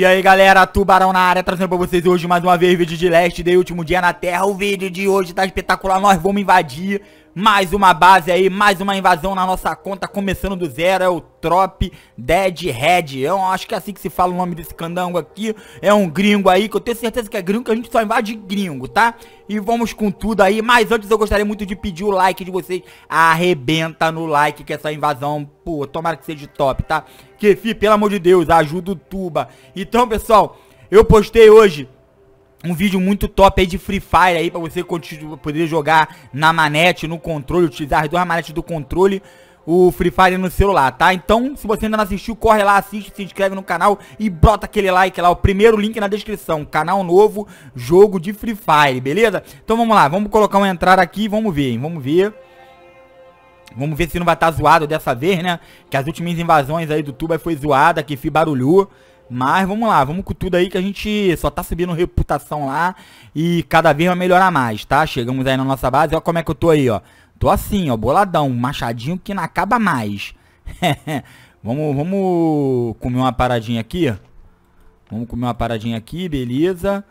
E aí galera, Tubarão na área, trazendo pra vocês hoje mais uma vez vídeo de Last Day, último dia na Terra O vídeo de hoje tá espetacular, nós vamos invadir mais uma base aí, mais uma invasão na nossa conta, começando do zero, é o Trop Dead Red, eu é acho que é assim que se fala o nome desse candango aqui, é um gringo aí, que eu tenho certeza que é gringo, que a gente só invade gringo, tá? E vamos com tudo aí, mas antes eu gostaria muito de pedir o like de vocês, arrebenta no like que essa invasão, pô, tomara que seja top, tá? Que, fi, pelo amor de Deus, ajuda o Tuba. Então, pessoal, eu postei hoje um vídeo muito top aí de Free Fire aí pra você poder jogar na manete, no controle, utilizar as duas manetes do controle o Free Fire no celular, tá? Então, se você ainda não assistiu, corre lá, assiste, se inscreve no canal e bota aquele like lá, o primeiro link na descrição, canal novo, jogo de Free Fire, beleza? Então vamos lá, vamos colocar uma entrada aqui, vamos ver, hein? vamos ver. Vamos ver se não vai estar tá zoado dessa vez, né? Que as últimas invasões aí do Tuba foi zoada, que fi barulhou. Mas vamos lá, vamos com tudo aí que a gente só tá subindo reputação lá e cada vez vai melhorar mais, tá? Chegamos aí na nossa base, ó como é que eu tô aí, ó. Tô assim, ó, boladão, machadinho que não acaba mais. vamos, vamos comer uma paradinha aqui. Vamos comer uma paradinha aqui, beleza.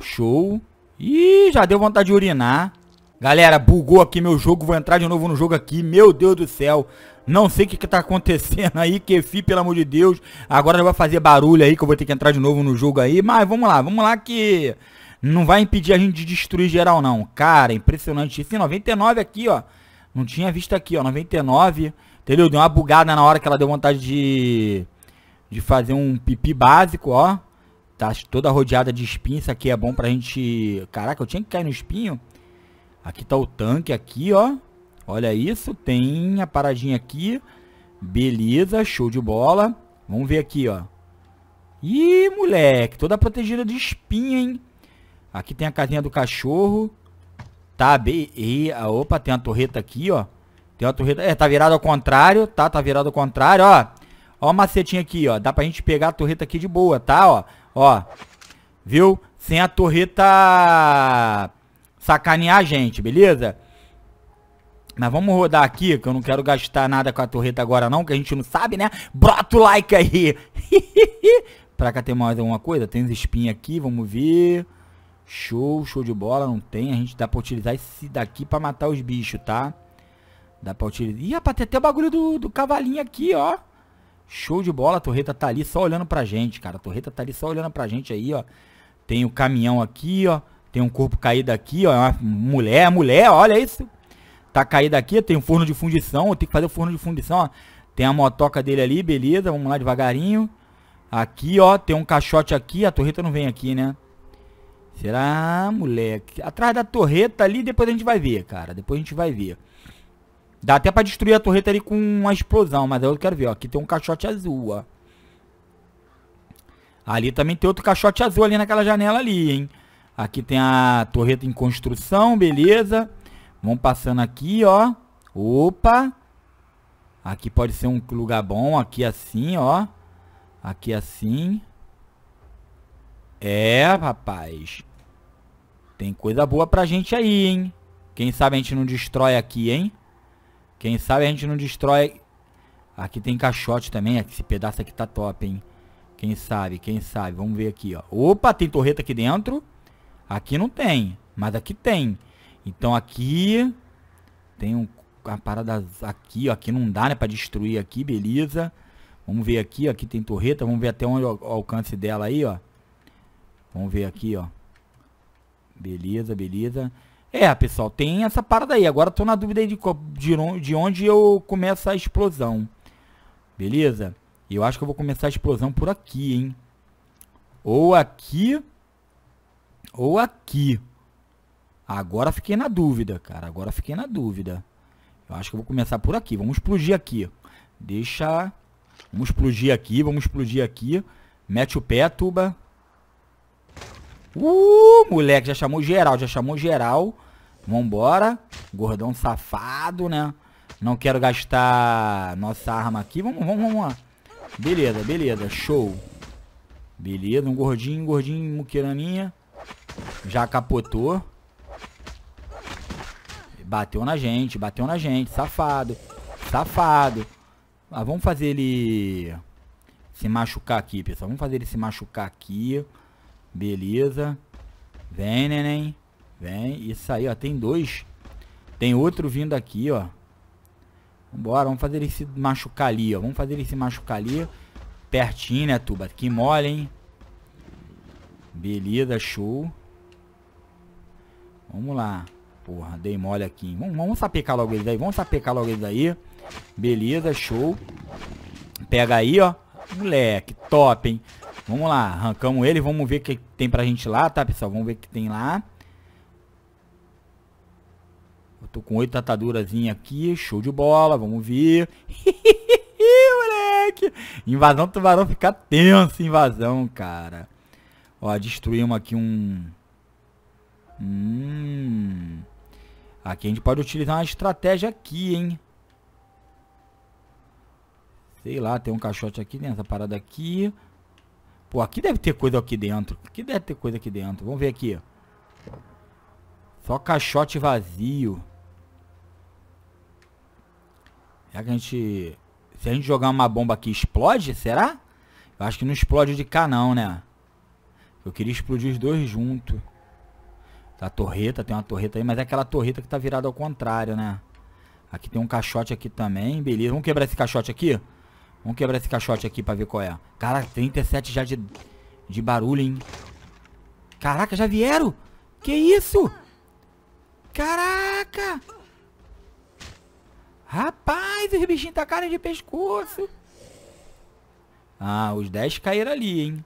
Show. Ih, já deu vontade de urinar. Galera, bugou aqui meu jogo, vou entrar de novo no jogo aqui. Meu Deus do céu. Não sei o que, que tá acontecendo aí, Kefi, pelo amor de Deus. Agora vai fazer barulho aí, que eu vou ter que entrar de novo no jogo aí. Mas vamos lá, vamos lá que não vai impedir a gente de destruir geral, não. Cara, impressionante. Esse 99 aqui, ó. Não tinha visto aqui, ó. 99. Entendeu? Deu uma bugada na hora que ela deu vontade de... De fazer um pipi básico, ó. Tá toda rodeada de espinho. Isso aqui é bom pra gente... Caraca, eu tinha que cair no espinho. Aqui tá o tanque, aqui, ó. Olha isso, tem a paradinha aqui. Beleza, show de bola. Vamos ver aqui, ó. Ih, moleque, toda protegida de espinha, hein? Aqui tem a casinha do cachorro. Tá, be... E, opa, tem a torreta aqui, ó. Tem uma torreta... É, tá virado ao contrário, tá? Tá virado ao contrário, ó. Ó o macetinho aqui, ó. Dá pra gente pegar a torreta aqui de boa, tá? Ó, ó. Viu? Sem a torreta sacanear a gente, beleza? Mas vamos rodar aqui, que eu não quero gastar nada com a torreta agora não, que a gente não sabe, né? Brota o like aí! pra cá tem mais alguma coisa? Tem uns espinhos aqui, vamos ver. Show, show de bola, não tem. A gente dá pra utilizar esse daqui pra matar os bichos, tá? Dá pra utilizar... Ih, rapaz, tem até o bagulho do, do cavalinho aqui, ó. Show de bola, a torreta tá ali só olhando pra gente, cara. A torreta tá ali só olhando pra gente aí, ó. Tem o caminhão aqui, ó. Tem um corpo caído aqui, ó. É uma mulher, mulher, olha isso tá caído aqui, tem um forno de fundição, eu tenho que fazer o forno de fundição, ó. Tem a motoca dele ali, beleza, vamos lá devagarinho. Aqui, ó, tem um caixote aqui, a torreta não vem aqui, né? Será, moleque? Atrás da torreta ali, depois a gente vai ver, cara, depois a gente vai ver. Dá até pra destruir a torreta ali com uma explosão, mas eu quero ver, ó, aqui tem um caixote azul, ó. Ali também tem outro caixote azul ali naquela janela ali, hein? Aqui tem a torreta em construção, beleza. Beleza. Vamos passando aqui, ó. Opa. Aqui pode ser um lugar bom. Aqui assim, ó. Aqui assim. É, rapaz. Tem coisa boa pra gente aí, hein? Quem sabe a gente não destrói aqui, hein? Quem sabe a gente não destrói... Aqui tem caixote também. Esse pedaço aqui tá top, hein? Quem sabe, quem sabe. Vamos ver aqui, ó. Opa, tem torreta aqui dentro. Aqui não tem, mas aqui tem. Tem. Então aqui tem um, uma parada aqui, ó, aqui não dá, né, para destruir aqui, beleza. Vamos ver aqui, ó, aqui tem torreta, vamos ver até onde o alcance dela aí, ó. Vamos ver aqui, ó. Beleza, beleza. É, pessoal, tem essa parada aí. Agora tô na dúvida aí de, de, de onde eu começo a explosão. Beleza? Eu acho que eu vou começar a explosão por aqui, hein? Ou aqui, ou aqui. Agora fiquei na dúvida, cara. Agora fiquei na dúvida. Eu acho que eu vou começar por aqui. Vamos explodir aqui. Deixa. Vamos explodir aqui, vamos explodir aqui. Mete o pé, tuba. Uh, moleque, já chamou geral, já chamou geral. Vambora. Gordão safado, né? Não quero gastar nossa arma aqui. Vamos, vamos, vamos lá. Beleza, beleza, show. Beleza, um gordinho, um gordinho, muquiraninha. Já capotou. Bateu na gente, bateu na gente, safado. Safado. Ah, vamos fazer ele se machucar aqui, pessoal. Vamos fazer ele se machucar aqui. Beleza. Vem, neném. Vem. Isso aí, ó. Tem dois. Tem outro vindo aqui, ó. Vambora. Vamos fazer ele se machucar ali, ó. Vamos fazer ele se machucar ali. Pertinho, né, Tuba? Que mole, hein? Beleza, show. Vamos lá. Porra, dei mole aqui. Vamos, vamos sapecar logo ele daí. Vamos sapecar logo ele daí. Beleza, show. Pega aí, ó. Moleque, top, hein? Vamos lá, arrancamos ele. Vamos ver o que tem pra gente lá, tá, pessoal? Vamos ver o que tem lá. Eu tô com oito atadurazinhas aqui. Show de bola, vamos ver. moleque! Invasão do tubarão fica tenso, invasão, cara. Ó, destruímos aqui um... Hum... Aqui a gente pode utilizar uma estratégia aqui, hein? Sei lá, tem um caixote aqui dentro, né? essa parada aqui. Pô, aqui deve ter coisa aqui dentro. Aqui deve ter coisa aqui dentro. Vamos ver aqui. Só caixote vazio. Será que a gente... Se a gente jogar uma bomba aqui, explode? Será? Eu acho que não explode de cá não, né? Eu queria explodir os dois juntos da torreta, tem uma torreta aí, mas é aquela torreta que tá virada ao contrário, né? Aqui tem um caixote aqui também, beleza. Vamos quebrar esse caixote aqui? Vamos quebrar esse caixote aqui pra ver qual é. Cara, 37 já de, de barulho, hein? Caraca, já vieram? Que isso? Caraca! Rapaz, os bichinhos tá cara de pescoço. Ah, os 10 caíram ali, hein?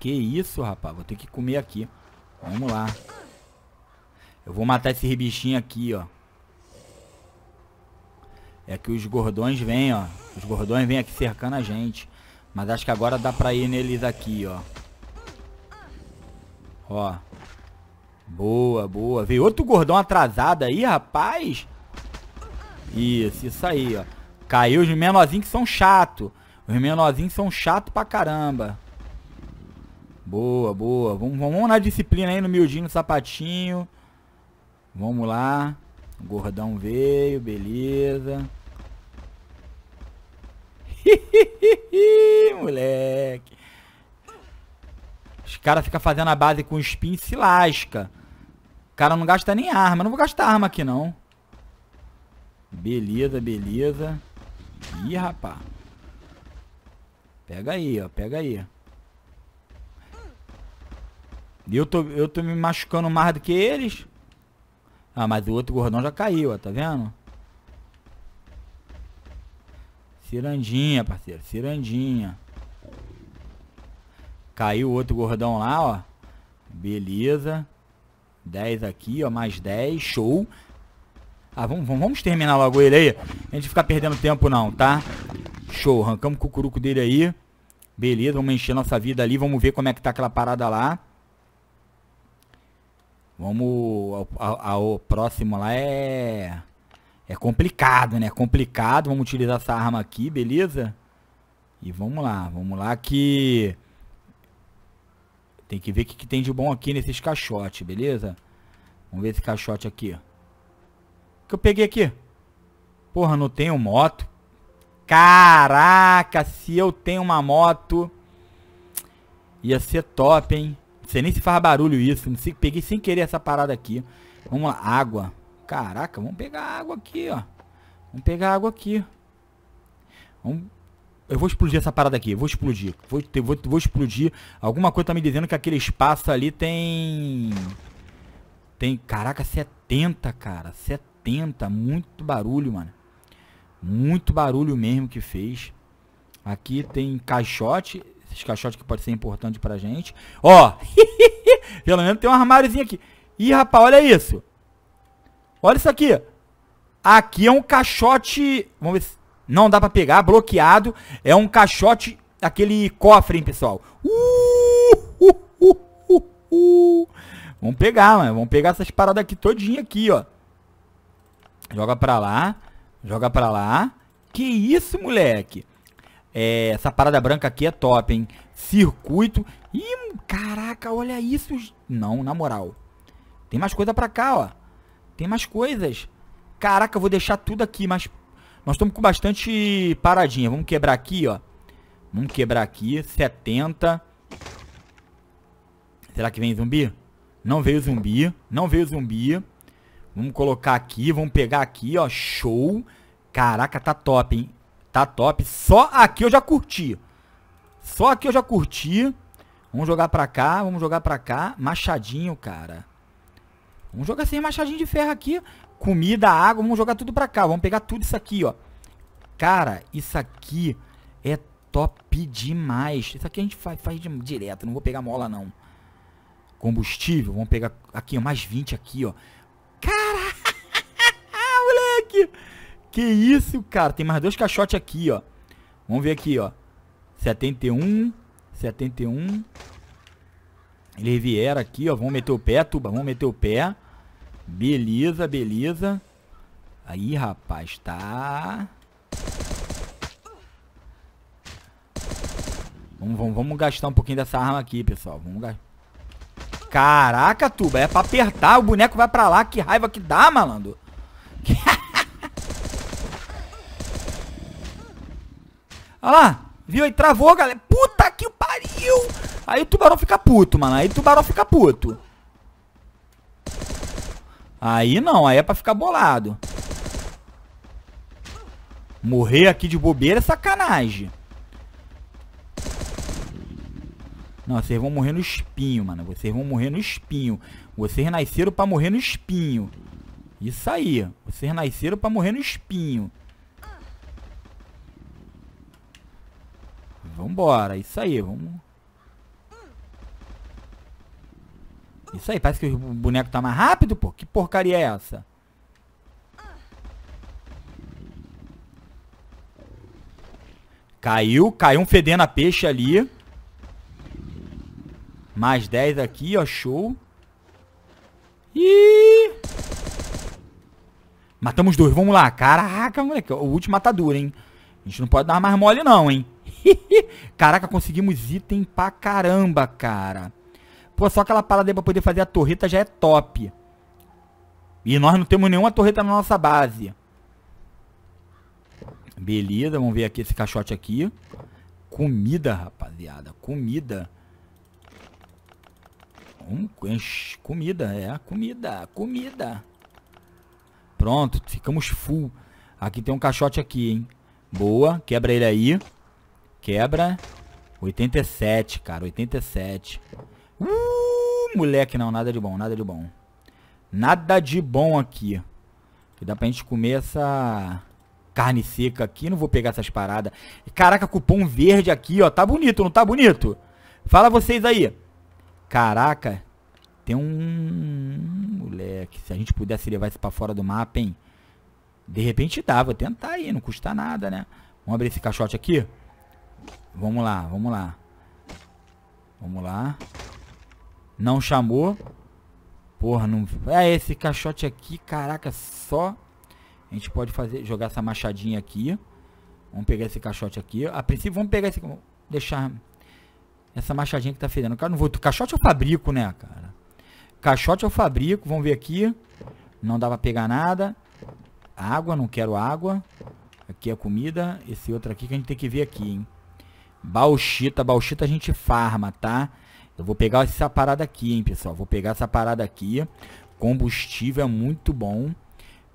Que isso, rapaz. Vou ter que comer aqui. Vamos lá. Eu vou matar esse ribichinho aqui, ó. É que os gordões vêm, ó. Os gordões vêm aqui cercando a gente. Mas acho que agora dá pra ir neles aqui, ó. Ó. Boa, boa. Veio outro gordão atrasado aí, rapaz. Isso, isso aí, ó. Caiu os menorzinhos que são chato. Os menorzinhos são chato pra caramba. Boa, boa. Vamos, vamos na disciplina aí, no miudinho, no sapatinho. Vamos lá. O gordão veio, beleza. Moleque. Os caras ficam fazendo a base com spin e se lasca. O cara não gasta nem arma. Não vou gastar arma aqui, não. Beleza, beleza. Ih, rapá. Pega aí, ó. Pega aí. E eu tô, eu tô me machucando mais do que eles. Ah, mas o outro gordão já caiu, ó, tá vendo? Cirandinha, parceiro, cirandinha. Caiu o outro gordão lá, ó. Beleza. 10 aqui, ó, mais 10, show. Ah, vamos, vamos, terminar logo ele aí. A gente ficar perdendo tempo não, tá? Show, arrancamos o cucuruco dele aí. Beleza, vamos encher nossa vida ali, vamos ver como é que tá aquela parada lá. Vamos. O próximo lá é. É complicado, né? É complicado. Vamos utilizar essa arma aqui, beleza? E vamos lá, vamos lá que. Tem que ver o que, que tem de bom aqui nesses caixotes, beleza? Vamos ver esse caixote aqui. O que eu peguei aqui? Porra, não tenho moto. Caraca, se eu tenho uma moto. Ia ser top, hein? sei nem se faz barulho isso. Não sei, peguei sem querer essa parada aqui. Vamos lá, água. Caraca, vamos pegar água aqui, ó. Vamos pegar água aqui. Vamos... Eu vou explodir essa parada aqui, vou explodir. Vou, ter, vou, vou explodir. Alguma coisa tá me dizendo que aquele espaço ali tem... Tem, caraca, 70, cara. 70, muito barulho, mano. Muito barulho mesmo que fez. Aqui tem caixote. Esses caixotes que pode ser importante pra gente. Ó, pelo menos tem um armáriozinho aqui. Ih, rapaz, olha isso. Olha isso aqui. Aqui é um caixote... Vamos ver se... Não dá pra pegar, bloqueado. É um caixote, aquele cofre, hein, pessoal. Uh, uh, uh, uh, uh. Vamos pegar, mano. Vamos pegar essas paradas aqui todinha aqui, ó. Joga pra lá. Joga pra lá. Que isso, moleque? É, essa parada branca aqui é top, hein? Circuito. Ih, caraca, olha isso. Não, na moral. Tem mais coisa pra cá, ó. Tem mais coisas. Caraca, eu vou deixar tudo aqui, mas... Nós estamos com bastante paradinha. Vamos quebrar aqui, ó. Vamos quebrar aqui. 70. Será que vem zumbi? Não veio zumbi. Não veio zumbi. Vamos colocar aqui. Vamos pegar aqui, ó. Show. Caraca, tá top, hein? Tá top. Só aqui eu já curti. Só aqui eu já curti. Vamos jogar pra cá, vamos jogar pra cá. Machadinho, cara. Vamos jogar sem machadinho de ferro aqui. Comida, água, vamos jogar tudo pra cá. Vamos pegar tudo isso aqui, ó. Cara, isso aqui é top demais. Isso aqui a gente faz, faz direto, não vou pegar mola, não. Combustível, vamos pegar aqui, ó, mais 20 aqui, ó. Cara, moleque! Que isso, cara. Tem mais dois caixotes aqui, ó. Vamos ver aqui, ó. 71. 71. Eles vieram aqui, ó. Vamos meter o pé, tuba. Vamos meter o pé. Beleza, beleza. Aí, rapaz, tá... Vamos, vamos, vamos gastar um pouquinho dessa arma aqui, pessoal. Vamos gastar... Caraca, Tuba, é pra apertar, o boneco vai pra lá, que raiva que dá, malandro. Olha lá. Viu? aí travou, galera. Puta que pariu. Aí o tubarão fica puto, mano. Aí o tubarão fica puto. Aí não. Aí é pra ficar bolado. Morrer aqui de bobeira é sacanagem. Não, vocês vão morrer no espinho, mano. Vocês vão morrer no espinho. Vocês nasceram pra morrer no espinho. Isso aí. Vocês nasceram pra morrer no espinho. Vambora, isso aí, vamos... Isso aí, parece que o boneco tá mais rápido, pô. Que porcaria é essa? Caiu, caiu um fedendo a peixe ali. Mais 10 aqui, ó, show. E Matamos dois, vamos lá. Caraca, moleque, o último duro, hein? A gente não pode dar mais mole não, hein? Caraca, conseguimos item pra caramba, cara. Pô, só aquela parada aí pra poder fazer a torreta já é top. E nós não temos nenhuma torreta na nossa base. Beleza, vamos ver aqui esse caixote aqui. Comida, rapaziada. Comida. Um, comida, é. Comida, comida. Pronto, ficamos full. Aqui tem um caixote aqui, hein. Boa, quebra ele aí. Quebra. 87, cara. 87. Uh, moleque, não. Nada de bom, nada de bom. Nada de bom aqui. Que dá pra gente comer essa carne seca aqui. Não vou pegar essas paradas. Caraca, cupom verde aqui, ó. Tá bonito, não tá bonito? Fala vocês aí. Caraca. Tem um... Moleque, se a gente pudesse levar isso pra fora do mapa, hein? De repente dá. Vou tentar aí, não custa nada, né? Vamos abrir esse caixote aqui. Vamos lá, vamos lá. Vamos lá. Não chamou. Porra, não... É, esse caixote aqui, caraca, só... A gente pode fazer, jogar essa machadinha aqui. Vamos pegar esse caixote aqui. A princípio, vamos pegar esse... Vamos deixar essa machadinha que tá fedendo. Cara, não vou... Caixote eu fabrico, né, cara? Caixote eu fabrico. Vamos ver aqui. Não dá pra pegar nada. Água, não quero água. Aqui é comida. Esse outro aqui que a gente tem que ver aqui, hein? Bauxita, bauxita a gente farma, tá? Eu vou pegar essa parada aqui, hein, pessoal. Vou pegar essa parada aqui. Combustível é muito bom.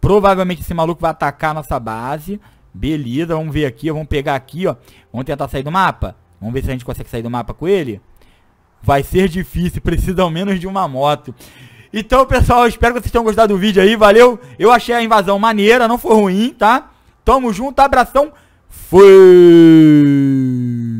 Provavelmente esse maluco vai atacar a nossa base. Beleza, vamos ver aqui. Vamos pegar aqui, ó. Vamos tentar sair do mapa. Vamos ver se a gente consegue sair do mapa com ele. Vai ser difícil, precisa ao menos de uma moto. Então, pessoal, espero que vocês tenham gostado do vídeo aí. Valeu. Eu achei a invasão maneira, não foi ruim, tá? Tamo junto, abração. Fui!